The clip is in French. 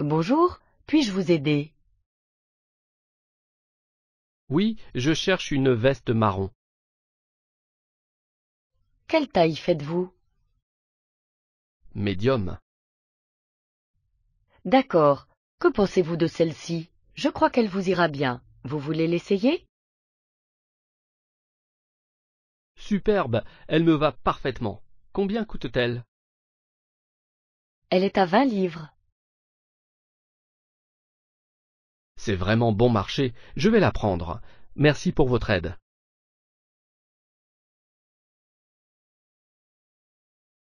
Bonjour, puis-je vous aider Oui, je cherche une veste marron. Quelle taille faites-vous Médium. D'accord. Que pensez-vous de celle-ci Je crois qu'elle vous ira bien. Vous voulez l'essayer Superbe, elle me va parfaitement. Combien coûte-t-elle Elle est à vingt livres. C'est vraiment bon marché, je vais la prendre. Merci pour votre aide.